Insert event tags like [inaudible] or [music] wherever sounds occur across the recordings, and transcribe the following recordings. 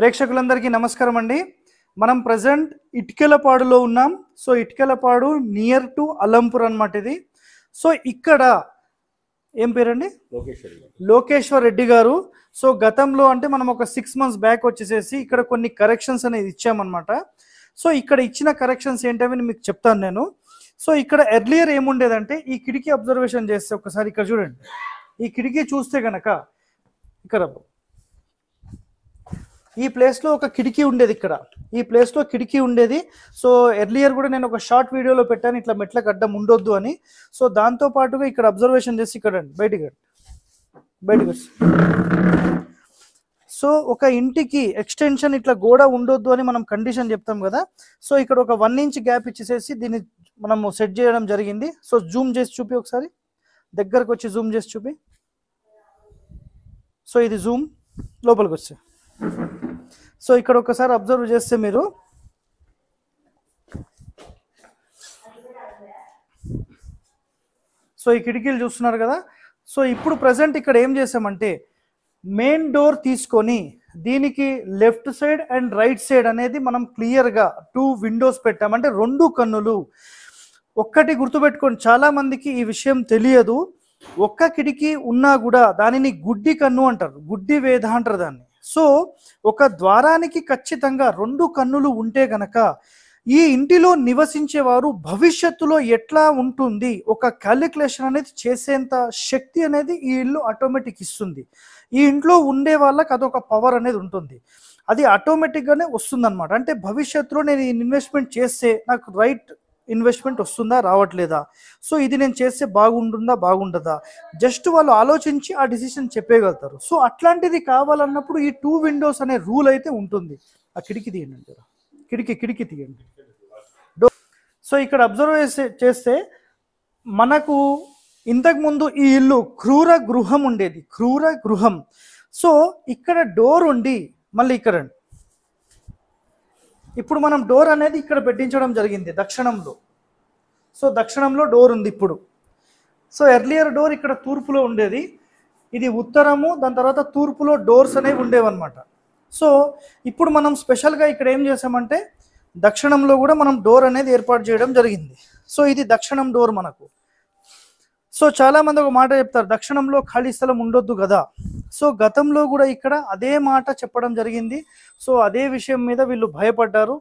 ప్రేక్షకులందరికీ నమస్కారం అండి మనం ప్రజెంట్ ఇటుకలపాడులో ఉన్నాం so Itukalapadu near to Alampur అనమాట ఇది సో ఇక్కడ ఏం పేరండి లోకేశ్వర్ రెడ్డి గారు సో గతంలో అంటే మనం ఒక సిక్స్ మంత్స్ బ్యాక్ వచ్చేసేసి ఇక్కడ కొన్ని కరెక్షన్స్ అనేది ఇచ్చామన్నమాట సో ఇక్కడ ఇచ్చిన కరెక్షన్స్ ఏంటవి మీకు చెప్తాను నేను సో ఇక్కడ ఎర్లియర్ ఏముండేదంటే ఈ కిటికీ అబ్జర్వేషన్ చేస్తే ఒకసారి ఇక్కడ చూడండి ఈ కిటికీ చూస్తే గనక ఇక్కడ ఈ ప్లేస్లో ఒక కిటికీ ఉండేది ఇక్కడ ఈ ప్లేస్లో కిటికీ ఉండేది సో ఎర్లియర్ కూడా నేను ఒక షార్ట్ వీడియోలో పెట్టాను ఇట్లా మెట్ల గడ్డం ఉండొద్దు అని సో దాంతో పాటుగా ఇక్కడ అబ్జర్వేషన్ చేసి ఇక్కడ బయటికి బయటికి సో ఒక ఇంటికి ఎక్స్టెన్షన్ ఇట్లా గోడ ఉండొద్దు అని మనం కండిషన్ చెప్తాం కదా సో ఇక్కడ ఒక వన్ ఇంచ్ గ్యాప్ ఇచ్చేసేసి దీన్ని మనము సెట్ చేయడం జరిగింది సో జూమ్ చేసి చూపి ఒకసారి దగ్గరకు వచ్చి జూమ్ చేసి చూపి సో ఇది జూమ్ లోపలికి వచ్చాయి సో ఇక్కడ ఒకసారి అబ్జర్వ్ చేస్తే మీరు సో ఈ కిటికీలు చూస్తున్నారు కదా సో ఇప్పుడు ప్రజెంట్ ఇక్కడ ఏం చేసామంటే మెయిన్ డోర్ తీసుకొని దీనికి left side and right side అనేది మనం క్లియర్గా టూ విండోస్ పెట్టామంటే రెండు కన్నులు ఒక్కటి గుర్తుపెట్టుకోండి చాలామందికి ఈ విషయం తెలియదు ఒక్క కిటికీ ఉన్నా కూడా దానిని గుడ్డి కన్ను అంటారు గుడ్డి వేధ అంటారు దాన్ని సో ఒక ద్వారానికి ఖచ్చితంగా రెండు కన్నులు ఉంటే గనక ఈ ఇంటిలో నివసించేవారు భవిష్యత్తులో ఎట్లా ఉంటుంది ఒక క్యాలిక్యులేషన్ అనేది చేసేంత శక్తి అనేది ఈ ఇల్లు ఆటోమేటిక్ ఇస్తుంది ఈ ఇంట్లో ఉండే వాళ్ళకి అదొక పవర్ అనేది ఉంటుంది అది ఆటోమేటిక్గానే వస్తుందన్నమాట అంటే భవిష్యత్తులో నేను ఇన్వెస్ట్మెంట్ చేస్తే నాకు రైట్ ఇన్వెస్ట్మెంట్ వస్తుందా రావట్లేదా సో ఇది నేను చేస్తే బాగుంటుందా బాగుండదా జస్ట్ వాళ్ళు ఆలోచించి ఆ డిసిషన్ చెప్పేయగలుగుతారు సో అట్లాంటిది కావాలన్నప్పుడు ఈ టూ విండోస్ అనే రూల్ అయితే ఉంటుంది ఆ కిటికీ తీయండి అంటారు కిటికీ కిటికీ తీయండి సో ఇక్కడ అబ్జర్వ్ చేసే చేస్తే మనకు ఇంతకుముందు ఈ ఇల్లు క్రూర గృహం ఉండేది క్రూర గృహం సో ఇక్కడ డోర్ ఉండి మళ్ళీ ఇక్కడ ఇప్పుడు మనం డోర్ అనేది ఇక్కడ పెట్టించడం జరిగింది దక్షిణంలో సో దక్షిణంలో డోర్ ఉంది ఇప్పుడు సో ఎర్లియర్ డోర్ ఇక్కడ తూర్పులో ఉండేది ఇది ఉత్తరము దాని తర్వాత తూర్పులో డోర్స్ అనేవి ఉండేవన్నమాట సో ఇప్పుడు మనం స్పెషల్గా ఇక్కడ ఏం చేసామంటే దక్షిణంలో కూడా మనం డోర్ అనేది ఏర్పాటు చేయడం జరిగింది సో ఇది దక్షిణం డోర్ మనకు సో చాలామంది ఒక మాట చెప్తారు దక్షిణంలో ఖాళీ స్థలం ఉండొద్దు కదా సో గతంలో కూడా ఇక్కడ అదే మాట చెప్పడం జరిగింది సో అదే విషయం మీద వీళ్ళు భయపడ్డారు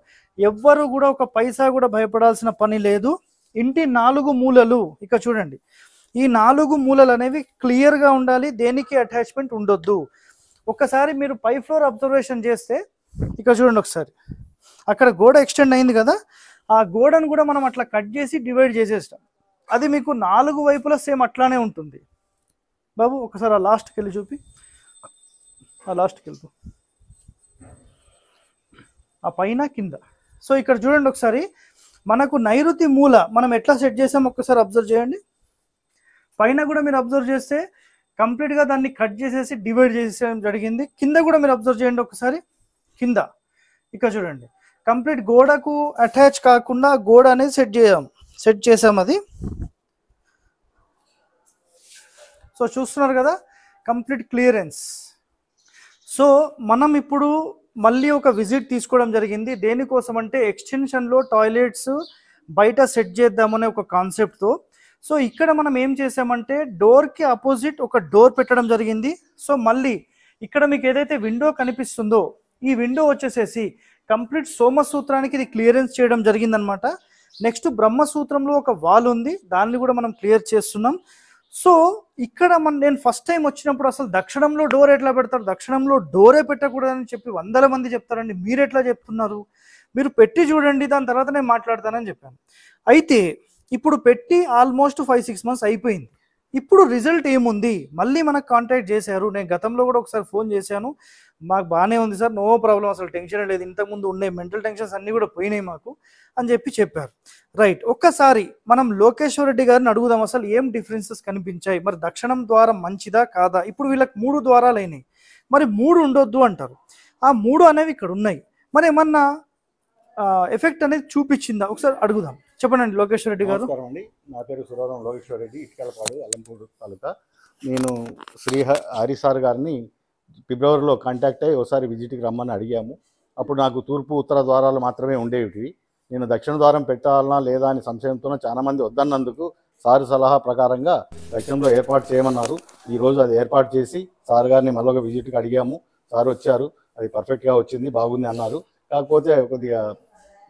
ఎవ్వరు కూడా ఒక పైసా కూడా భయపడాల్సిన పని లేదు ఇంటి నాలుగు మూలలు ఇక చూడండి ఈ నాలుగు మూలలు అనేవి క్లియర్గా ఉండాలి దేనికి అటాచ్మెంట్ ఉండొద్దు ఒకసారి మీరు పై ఫ్లోర్ అబ్జర్వేషన్ చేస్తే ఇక్కడ చూడండి ఒకసారి అక్కడ గోడ ఎక్స్టెండ్ అయింది కదా ఆ గోడను కూడా మనం అట్లా కట్ చేసి డివైడ్ చేసేస్తాం అది మీకు నాలుగు వైపులా సేమ్ అట్లానే ఉంటుంది బాబు ఒకసారి ఆ లాస్ట్కి వెళ్ళి చూపి ఆ లాస్ట్కి వెళ్తాం ఆ పైన కింద సో ఇక్కడ చూడండి ఒకసారి మనకు నైరుతి మూల మనం ఎట్లా సెట్ చేసాం ఒక్కసారి అబ్జర్వ్ చేయండి పైన కూడా మీరు అబ్జర్వ్ చేస్తే కంప్లీట్గా దాన్ని కట్ చేసేసి డివైడ్ చేసేయడం జరిగింది కింద కూడా మీరు అబ్జర్వ్ చేయండి ఒకసారి కింద ఇక్కడ చూడండి కంప్లీట్ గోడకు అటాచ్ కాకుండా గోడ అనేది సెట్ చేయం సెట్ చేసాం అది సో చూస్తున్నారు కదా కంప్లీట్ క్లియరెన్స్ సో మనం ఇప్పుడు మళ్ళీ ఒక విజిట్ తీసుకోవడం జరిగింది దేనికోసం అంటే ఎక్స్టెన్షన్లో టాయిలెట్స్ బయట సెట్ చేద్దామనే ఒక కాన్సెప్ట్తో సో ఇక్కడ మనం ఏం చేసామంటే డోర్కి అపోజిట్ ఒక డోర్ పెట్టడం జరిగింది సో మళ్ళీ ఇక్కడ మీకు ఏదైతే విండో కనిపిస్తుందో ఈ విండో వచ్చేసేసి కంప్లీట్ సోమసూత్రానికి ఇది క్లియరెన్స్ చేయడం జరిగిందనమాట నెక్స్ట్ బ్రహ్మసూత్రంలో ఒక వాల్ ఉంది దాన్ని కూడా మనం క్లియర్ చేస్తున్నాం సో ఇక్కడ మన నేను ఫస్ట్ టైం వచ్చినప్పుడు అసలు దక్షిణంలో డోర్ ఎట్లా పెడతారు దక్షిణంలో డోరే పెట్టకూడదని చెప్పి వందల మంది చెప్తారండి మీరు ఎట్లా చెప్తున్నారు మీరు పెట్టి చూడండి దాని తర్వాత నేను మాట్లాడతానని చెప్పాను అయితే ఇప్పుడు పెట్టి ఆల్మోస్ట్ ఫైవ్ సిక్స్ మంత్స్ అయిపోయింది ఇప్పుడు రిజల్ట్ ఏముంది మళ్ళీ మనకు కాంటాక్ట్ చేశారు నేను గతంలో కూడా ఒకసారి ఫోన్ చేశాను మాకు బాగానే ఉంది సార్ నో ప్రాబ్లం అసలు టెన్షన్ లేదు ఇంతకుముందు ఉన్నాయి మెంటల్ టెన్షన్స్ అన్నీ కూడా పోయినాయి మాకు అని చెప్పి చెప్పారు రైట్ ఒక్కసారి మనం లోకేశ్వర రెడ్డి గారిని అడుగుదాం అసలు ఏం డిఫరెన్సెస్ కనిపించాయి మరి దక్షిణం ద్వారా మంచిదా కాదా ఇప్పుడు వీళ్ళకి మూడు ద్వారాలు అయినాయి మరి మూడు ఉండొద్దు అంటారు ఆ మూడు అనేవి ఇక్కడ ఉన్నాయి మరి ఏమన్నా ఎఫెక్ట్ అనేది చూపించిందా ఒకసారి అడుగుదాం చెప్పండి లోకేశ్వర రెడ్డి గారు అండి నా పేరు సురవరం లోకేశ్వర రెడ్డి ఇటుకలపాడు అలంపూర్ తాలూకా నేను శ్రీ హరిసార్ గారిని ఫిబ్రవరిలో కాంటాక్ట్ అయ్యి ఒకసారి విజిట్కి రమ్మని అడిగాము అప్పుడు నాకు తూర్పు ఉత్తర ద్వారాలు మాత్రమే ఉండేవి నేను దక్షిణ ద్వారం పెట్టాలనా లేదా అని సంశయంతో చాలామంది వద్దన్నందుకు సారి సలహా ప్రకారంగా దక్షిణంలో ఏర్పాటు చేయమన్నారు ఈరోజు అది ఏర్పాటు చేసి సార్ గారిని మరొక విజిట్కి అడిగాము సార్ వచ్చారు అది పర్ఫెక్ట్గా వచ్చింది బాగుంది అన్నారు కాకపోతే కొద్దిగా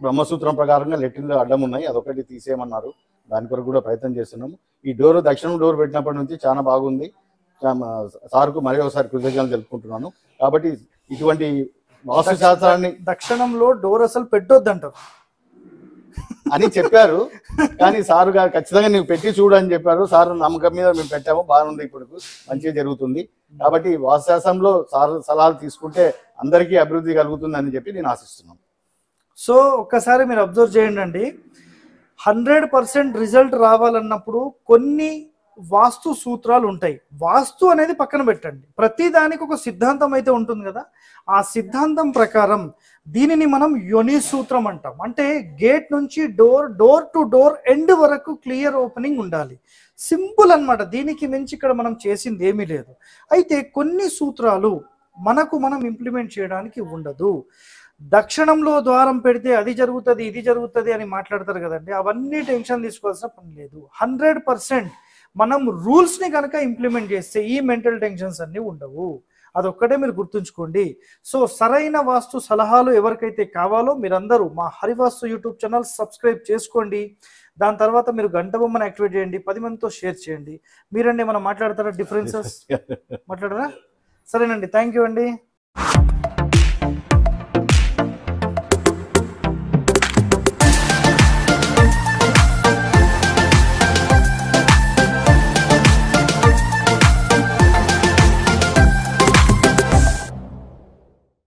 బ్రహ్మసూత్రం ప్రకారంగా లెట్రిన్లు అడ్డం ఉన్నాయి అదొకటి తీసేయమన్నారు దాని కొరకు కూడా ప్రయత్నం చేస్తున్నాము ఈ డోర్ దక్షిణం డోర్ పెట్టినప్పటి నుంచి చాలా బాగుంది సార్కు మరీ ఒకసారి కృతజ్ఞతలు తెలుపుకుంటున్నాను కాబట్టి ఇటువంటి వాస్తు శాస్త్రాన్ని దక్షిణంలో డోర్ అసలు పెట్టొద్దంటారు అని చెప్పారు కానీ సారు గారు ఖచ్చితంగా నువ్వు పెట్టి చూడు అని చెప్పారు సారు నమ్మకం మీద మేము పెట్టాము బాగుంది ఇప్పుడు మంచిగా జరుగుతుంది కాబట్టి వాసాసంలో సార్ సలహాలు తీసుకుంటే అందరికీ అభివృద్ధి కలుగుతుంది అని చెప్పి నేను ఆశిస్తున్నాను సో ఒక్కసారి మీరు అబ్జర్వ్ చేయండి అండి హండ్రెడ్ పర్సెంట్ రిజల్ట్ రావాలన్నప్పుడు కొన్ని వాస్తు సూత్రాలు ఉంటాయి వాస్తు అనేది పక్కన పెట్టండి ప్రతి దానికి ఒక సిద్ధాంతం అయితే ఉంటుంది కదా ఆ సిద్ధాంతం ప్రకారం దీనిని మనం యోని సూత్రం అంటాం అంటే గేట్ నుంచి door door to door end వరకు క్లియర్ ఓపెనింగ్ ఉండాలి సింపుల్ అనమాట దీనికి మించి ఇక్కడ మనం చేసింది ఏమీ లేదు అయితే కొన్ని సూత్రాలు మనకు మనం ఇంప్లిమెంట్ చేయడానికి ఉండదు దక్షిణంలో ద్వారం పెడితే అది జరుగుతుంది ఇది జరుగుతుంది అని మాట్లాడతారు కదండి అవన్నీ టెన్షన్ తీసుకోవాల్సిన పని లేదు హండ్రెడ్ పర్సెంట్ మనం రూల్స్ని కనుక ఇంప్లిమెంట్ చేస్తే ఈ మెంటల్ టెన్షన్స్ అన్నీ ఉండవు అదొక్కటే మీరు గుర్తుంచుకోండి సో సరైన వాస్తు సలహాలు ఎవరికైతే కావాలో మీరందరూ మా హరివాస్తు యూట్యూబ్ ఛానల్ సబ్స్క్రైబ్ చేసుకోండి దాని తర్వాత మీరు గంట బొమ్మను యాక్టివేట్ చేయండి పది మందితో షేర్ చేయండి మీరండి మనం మాట్లాడతారా డిఫరెన్సెస్ [laughs] మాట్లాడరా సరేనండి థ్యాంక్ యూ అండి